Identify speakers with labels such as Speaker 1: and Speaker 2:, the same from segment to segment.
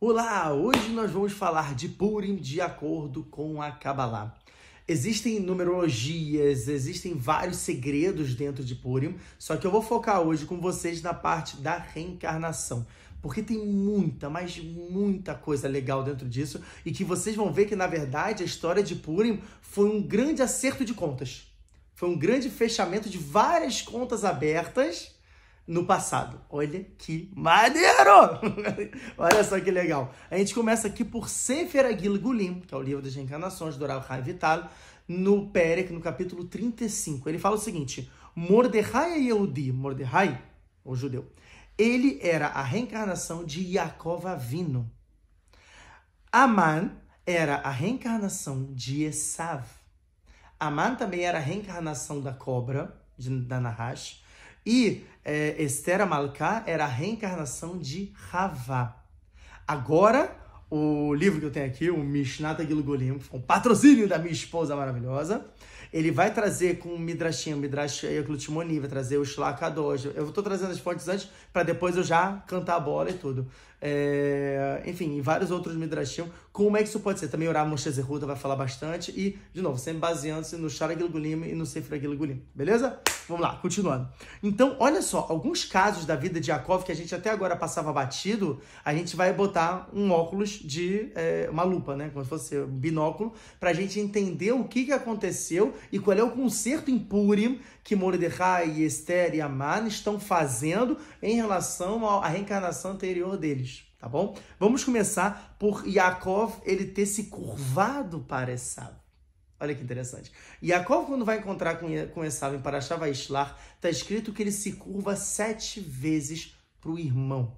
Speaker 1: Olá, hoje nós vamos falar de Purim de acordo com a Kabbalah. Existem numerologias, existem vários segredos dentro de Purim, só que eu vou focar hoje com vocês na parte da reencarnação. Porque tem muita, mas muita coisa legal dentro disso e que vocês vão ver que na verdade a história de Purim foi um grande acerto de contas. Foi um grande fechamento de várias contas abertas no passado. Olha que maneiro! Olha só que legal. A gente começa aqui por Sefer Aguil Gulim, que é o livro das reencarnações do Rav Haim Vital, no Perek, no capítulo 35. Ele fala o seguinte, Mordecai é Yehudi, Mordecai, o judeu, ele era a reencarnação de Yaakov Avino. Aman era a reencarnação de Esav. Aman também era a reencarnação da cobra, de, da Nahash. E é, Esther Amalcá era a reencarnação de Ravá. Agora, o livro que eu tenho aqui, o Mishnata Gilgulim, com patrocínio da minha esposa maravilhosa, ele vai trazer com o Midrashim, o Midrash Eclutimoni, vai trazer o Shlakadosh. Eu estou trazendo as fontes antes, para depois eu já cantar a bola e tudo. É, enfim, e vários outros Midrashim como é que isso pode ser? Também orar Moshe Zeruta vai falar bastante e, de novo, sempre baseando-se no Shara Gilgulim e no Sefer Gilgulim, beleza? Vamos lá, continuando. Então, olha só, alguns casos da vida de Jacob que a gente até agora passava batido, a gente vai botar um óculos de é, uma lupa, né? Como se fosse um binóculo, para a gente entender o que, que aconteceu e qual é o conserto em Purim que Mordecai, Esther e Aman estão fazendo em relação à reencarnação anterior deles tá bom? Vamos começar por Yaakov, ele ter se curvado para Esav. Olha que interessante. Yaakov, quando vai encontrar com, com Esav em Parashava Islar, está escrito que ele se curva sete vezes para o irmão.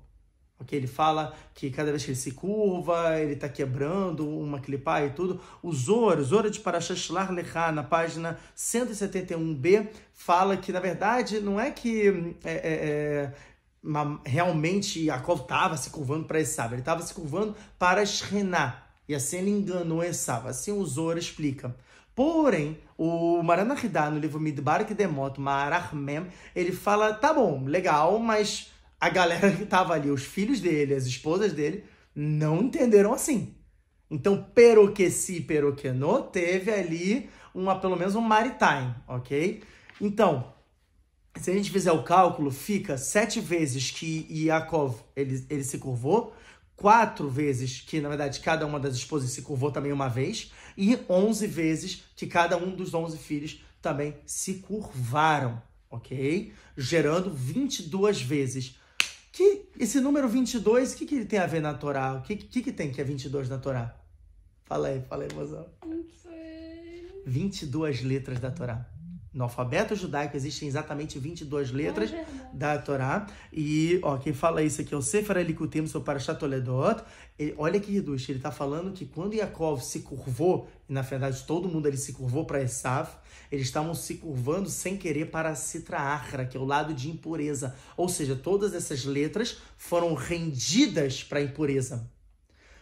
Speaker 1: Okay? Ele fala que cada vez que ele se curva, ele está quebrando uma clipá e tudo. O Zor, o de de Parashashlar Lechá, na página 171b, fala que, na verdade, não é que é, é, é realmente Jacob estava se curvando para Esav, ele estava se curvando para Shrená. E assim ele enganou Esav. Assim o Zohar explica. Porém, o Maranahidá, no livro Midbar Kedemot Marahmem, ele fala, tá bom, legal, mas a galera que estava ali, os filhos dele, as esposas dele, não entenderam assim. Então, peroqueci, peroquenô, teve ali uma, pelo menos um maritime, ok? Então, se a gente fizer o cálculo, fica sete vezes que Yaakov ele, ele se curvou, quatro vezes que, na verdade, cada uma das esposas se curvou também uma vez, e onze vezes que cada um dos onze filhos também se curvaram, ok? Gerando 22 vezes. Que esse número 22, o que, que ele tem a ver na Torá? O que, que, que tem que é 22 na Torá? Fala aí, fala aí, mozão. Não sei. 22 letras da Torá. No alfabeto judaico existem exatamente 22 é letras é da Torá. E ó, quem fala isso aqui é o Sefer Elikutim, seu Parashatoledot. Olha que reduz, ele está falando que quando Yaakov se curvou, e na verdade todo mundo ele se curvou para Esav, eles estavam se curvando sem querer para Achra, que é o lado de impureza. Ou seja, todas essas letras foram rendidas para a impureza.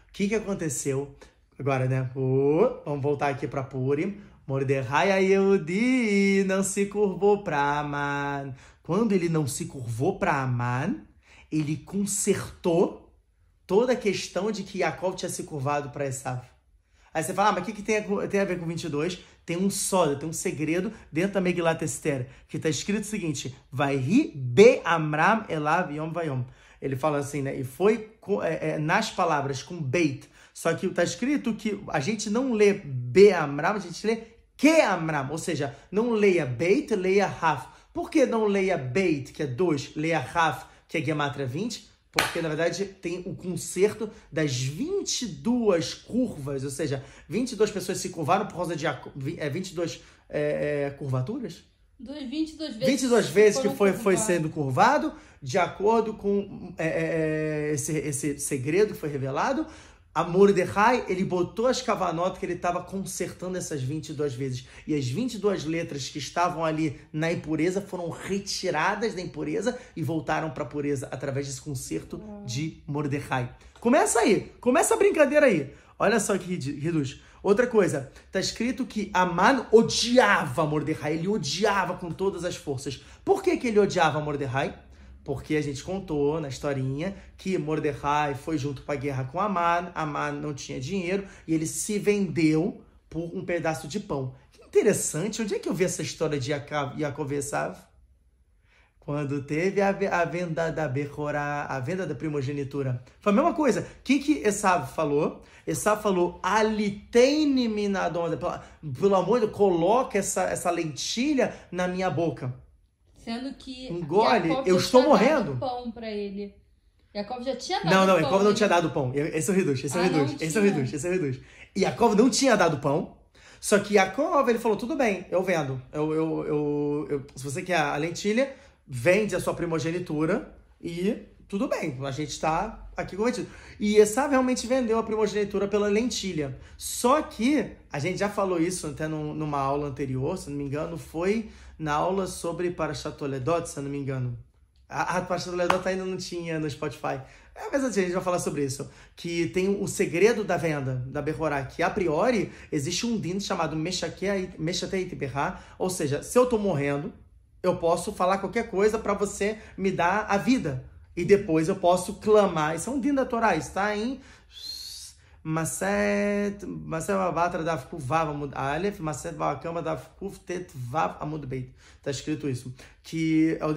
Speaker 1: O que, que aconteceu? Agora, né? Oh, vamos voltar aqui para Purim. Mordecai Yehudi não se curvou para Aman. Quando ele não se curvou para Aman, ele consertou toda a questão de que Jacob tinha se curvado para Esav. Aí você fala, ah, mas o que, que tem, a, tem a ver com 22? Tem um sódio, tem um segredo dentro da Megilat Esther, que está escrito o seguinte, vai ri be amram elav yom vayom. Ele fala assim, né? E foi com, é, é, nas palavras, com beit. Só que está escrito que a gente não lê be amram, a gente lê que Amram, ou seja, não leia Beit, leia Raf. Por que não leia Beit, que é 2, leia Raf, que é Gematria 20? Porque, na verdade, tem o conserto das 22 curvas, ou seja, 22 pessoas se curvaram por causa de é, 22 é, é, curvaturas? 22 vezes, 22 vezes que, que foi, foi sendo curvado, de acordo com é, é, é, esse, esse segredo que foi revelado, a Mordecai, ele botou as cavanotas que ele estava consertando essas 22 vezes. E as 22 letras que estavam ali na impureza foram retiradas da impureza e voltaram para a pureza através desse conserto de Mordecai. Começa aí, começa a brincadeira aí. Olha só que reduz. Outra coisa, tá escrito que Aman odiava Mordecai, ele odiava com todas as forças. Por que, que ele odiava Mordecai? porque a gente contou na historinha que Mordecai foi junto para a guerra com Amar, Amar não tinha dinheiro e ele se vendeu por um pedaço de pão. Que interessante, onde é que eu vi essa história de Yaakov e Quando teve a, a venda da Bechorá, a venda da primogenitura. Foi a mesma coisa. O que, que Esav falou? Esav falou, aliteine na Pelo, pelo amor de Deus, coloca essa, essa lentilha na minha boca. Sendo que. Um gole, Yakov eu estou morrendo. Dado pão pra ele. Yakov já tinha dado Não, não, pão, Yakov não tinha dado pão. Esse é o reduz, esse é o ah, reduz, esse é o reduz, esse é o reduz. E Yakov não tinha dado pão. Só que Yakov, ele falou: tudo bem, eu vendo. Eu, eu, eu, eu, se você quer a lentilha, vende a sua primogenitura e tudo bem, a gente tá aqui convertido. E Esav realmente vendeu a primogenitura pela lentilha. Só que, a gente já falou isso até no, numa aula anterior, se não me engano, foi na aula sobre Parashat Toledot, se não me engano. A, a Parashat ainda não tinha no Spotify. É, mas assim, a gente vai falar sobre isso. Que tem o um segredo da venda da Berrorá, que a priori existe um dino chamado Meshateit Berrá, ou seja, se eu tô morrendo, eu posso falar qualquer coisa para você me dar a vida e depois eu posso clamar. Isso é um din da Torá. Está em Maset, Maset Babatra da Vav Amud Aleph, Maset Babakama da Tet Vav Amud Beit. Está escrito isso. Que é o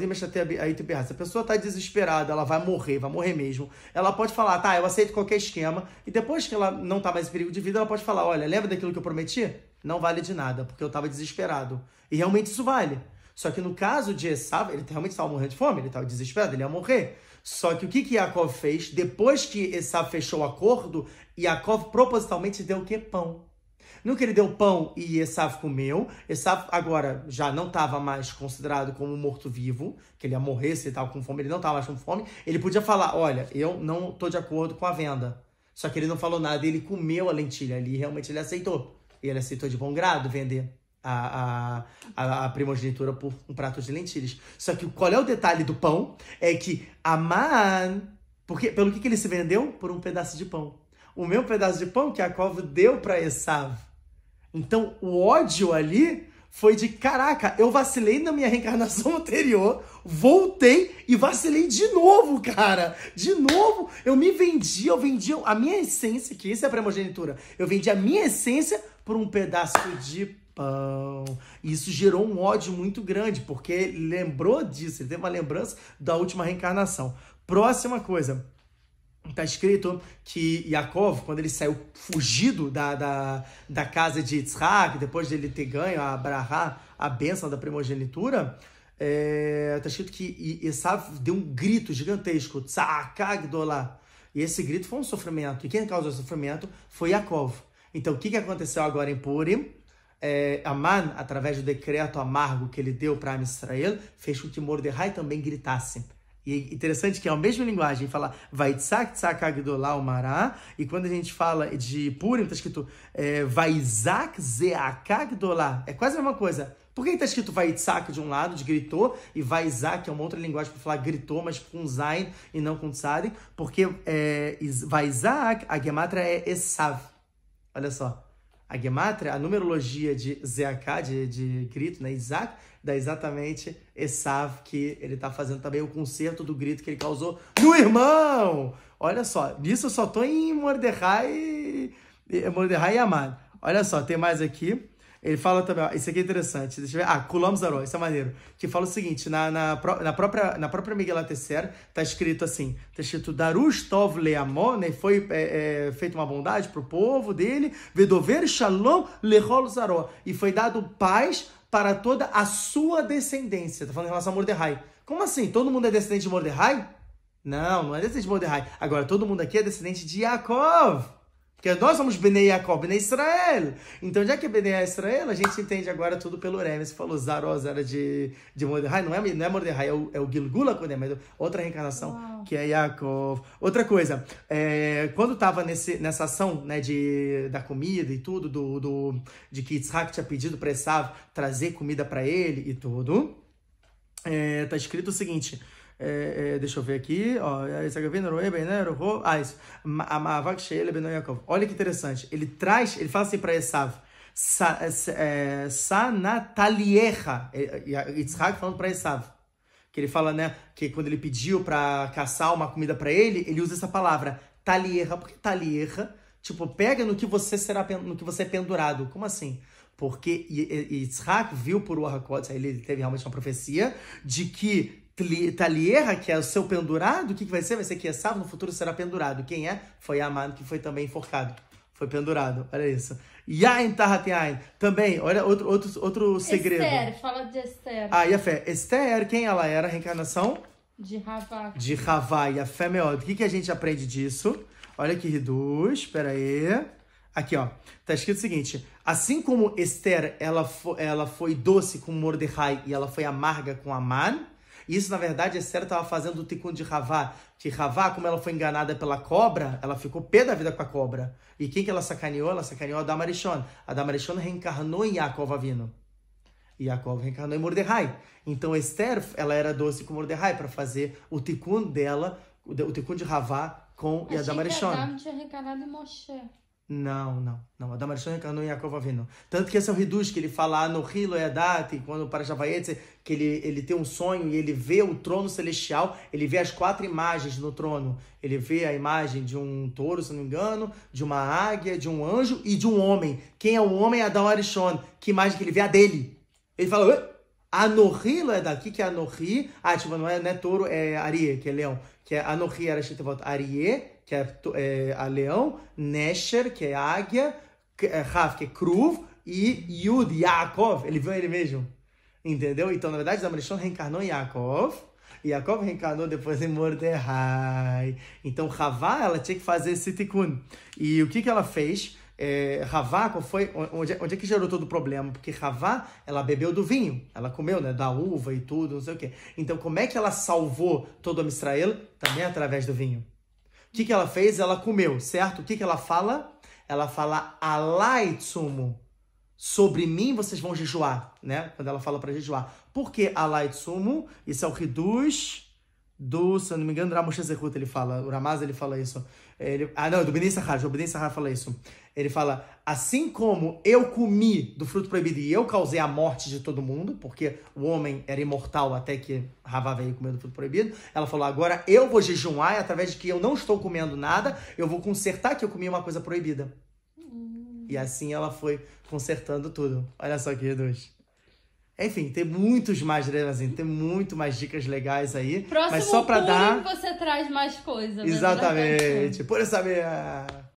Speaker 1: aí se a pessoa está desesperada, ela vai morrer, vai morrer mesmo. Ela pode falar, tá, eu aceito qualquer esquema. E depois que ela não está mais em perigo de vida, ela pode falar, olha, lembra daquilo que eu prometi? Não vale de nada, porque eu estava desesperado. E realmente isso vale. Só que no caso de Esav, ele realmente estava morrendo de fome, ele estava desesperado, ele ia morrer. Só que o que, que Yaakov fez? Depois que Esav fechou o acordo, Yaakov propositalmente deu o quê? Pão. No que ele deu pão e Esav comeu, Esav agora já não estava mais considerado como morto-vivo, que ele ia morrer se ele estava com fome, ele não estava mais com fome, ele podia falar, olha, eu não estou de acordo com a venda. Só que ele não falou nada, ele comeu a lentilha ali, realmente ele aceitou. E ele aceitou de bom grado vender a, a, a, primogenitura por um prato de lentilhas. Só que qual é o detalhe do pão? É que a man, porque pelo que, que ele se vendeu? Por um pedaço de pão. O meu pedaço de pão que a cova deu para Esav. Então o ódio ali foi de caraca, eu vacilei na minha reencarnação anterior, voltei e vacilei de novo, cara. De novo, eu me vendi, eu vendi a minha essência, que isso é a primogenitura. Eu vendi a minha essência por um pedaço de pão. E isso gerou um ódio muito grande, porque lembrou disso, ele teve uma lembrança da última reencarnação. Próxima coisa. Está escrito que Yaakov, quando ele saiu fugido da, da, da casa de Yitzhak, depois dele ter ganho a Abraha, a bênção da primogenitura, está é, tá escrito que Esav deu um grito gigantesco, Tzakagdolá. E esse grito foi um sofrimento. E quem causou o sofrimento foi Yaakov. Então, o que, que aconteceu agora em Purim? é, Aman, através do decreto amargo que ele deu para Israel, fez com que Mordecai também gritasse. E é interessante que é a mesma linguagem, fala vai tzak tzak agdolá e quando a gente fala de Purim, está escrito é, vai zeak É quase a mesma coisa. Por que está escrito vai tzak de um lado, de gritou, e vai que é uma outra linguagem para falar gritou, mas com zain e não com tzadik? Porque é, a gematra é esav. Olha só, a gematria, a numerologia de Zak, de, de grito, né, Isaac, dá exatamente Esav, que ele está fazendo também o concerto do grito que ele causou no irmão. Olha só, nisso eu só tô em Mordecai, Mordecai e Amar. Olha só, tem mais aqui. Ele fala também, ó, isso aqui é interessante, deixa eu ver. Ah, Coulomb Zaron, isso é maneiro. Que fala o seguinte, na, na, na própria, na própria Miguel Tesser, tá escrito assim, tá escrito Darush Leamon, né? Foi é, é, feita uma bondade pro povo dele, Vedover Shalom Lehol E foi dado paz para toda a sua descendência. Tá falando em relação a Mordecai. Como assim? Todo mundo é descendente de Mordecai? Não, não é descendente de Mordecai. Agora, todo mundo aqui é descendente de Yaakov. Porque nós somos Bnei Jacob, Bnei Israel. Então, já que é Bnei Israel, a gente entende agora tudo pelo Remes. Você falou Zaró, Zara de, de Mordecai. Não é, não é Mordecai, é o, é o Gilgula mas é outra reencarnação, Uau. que é Yaakov. Outra coisa, é, quando estava nessa ação né, de, da comida e tudo, do, do, de que Yitzhak tinha pedido para Esav trazer comida para ele e tudo, é, tá escrito o seguinte... É, é, deixa eu ver aqui. Ó, ah, isso. Olha que interessante. Ele traz, ele fala assim para Esav. É, Sanatalierra, é, Yitzhak falando para Esav. Que ele fala, né? Que quando ele pediu para caçar uma comida para ele, ele usa essa palavra. talierra Por que Tipo, pega no que você será no que você é pendurado. Como assim? Porque Yitzhak viu por Urahakot, ele teve realmente uma profecia, de que Talierra, que é o seu pendurado, o que, que vai ser? Vai ser que Esav é no futuro será pendurado. Quem é? Foi Amado, que foi também enforcado. Foi pendurado, olha isso. Yain Tahat Também, olha outro, outro, outro segredo. Esther, fala de Esther. Ah, e a fé. Esther, quem ela era? Reencarnação? De Havá. De Havá, e a fé é meu. O que, que a gente aprende disso? Olha que reduz, peraí. Aqui, ó. Tá escrito o seguinte: assim como Esther ela, fo ela foi doce com Mordecai e ela foi amarga com Aman, isso, na verdade, é Esther estava fazendo o ticum de Ravá. Que Ravá, como ela foi enganada pela cobra, ela ficou pé da vida com a cobra. E quem que ela sacaneou? Ela sacaneou a Damarishon. A Damarishon reencarnou em Yaakov Avino. E Yaakov reencarnou em Mordecai. Então Esther, ela era doce com Mordecai para fazer o ticum dela, o ticum de Ravá com a Achei que tinha reencarnado em Moshe. Não, não, não. Adam Arishon encarnou em Yaakov Avinu. Tanto que esse é o Reduz, que ele fala no Hilo Edati, quando para Javayetze, que ele, ele tem um sonho e ele vê o trono celestial, ele vê as quatro imagens no trono. Ele vê a imagem de um touro, se não me engano, de uma águia, de um anjo e de um homem. Quem é o homem? É Adam Arishon. Que imagem que ele vê? A dele. Ele fala, Anohi é daqui, que é Anohi. Ah, tipo, não é, não é touro, é Arie, que é leão. Que é Anohi era Shetevot Arie, que é, é a leão. Nesher, que é águia. É, Raf, que é cru E Yud, Yaakov. Ele viu ele mesmo. Entendeu? Então, na verdade, Zamarishon reencarnou em Yaakov. Yaakov reencarnou depois em Mordecai. Então, Ravá, ela tinha que fazer esse tikkun. E o que, que ela fez? é, Havá, qual foi, onde, é, onde é que gerou todo o problema? Porque Ravá ela bebeu do vinho, ela comeu, né, da uva e tudo, não sei o quê. Então, como é que ela salvou todo o Israel? Também através do vinho. O que, que ela fez? Ela comeu, certo? O que, que ela fala? Ela fala alaitsumo. Sobre mim vocês vão jejuar, né? Quando ela fala para jejuar. Por que alaitsumo? Isso é o reduz do, se eu não me engano, do Ramoshe ele fala, o Ramaz ele fala isso. Ele, ah, não, é do Benin Sahar, o Benin Sahar fala isso. Ele fala: assim como eu comi do fruto proibido e eu causei a morte de todo mundo, porque o homem era imortal até que Ravá veio comer do fruto proibido, ela falou: agora eu vou jejuar e através de que eu não estou comendo nada, eu vou consertar que eu comi uma coisa proibida. Hum. E assim ela foi consertando tudo. Olha só que reduz. Enfim, tem muitos mais, né, assim, tem muito mais dicas legais aí. Próximo mas só para dar você traz mais coisas. Né, Exatamente. Por saber.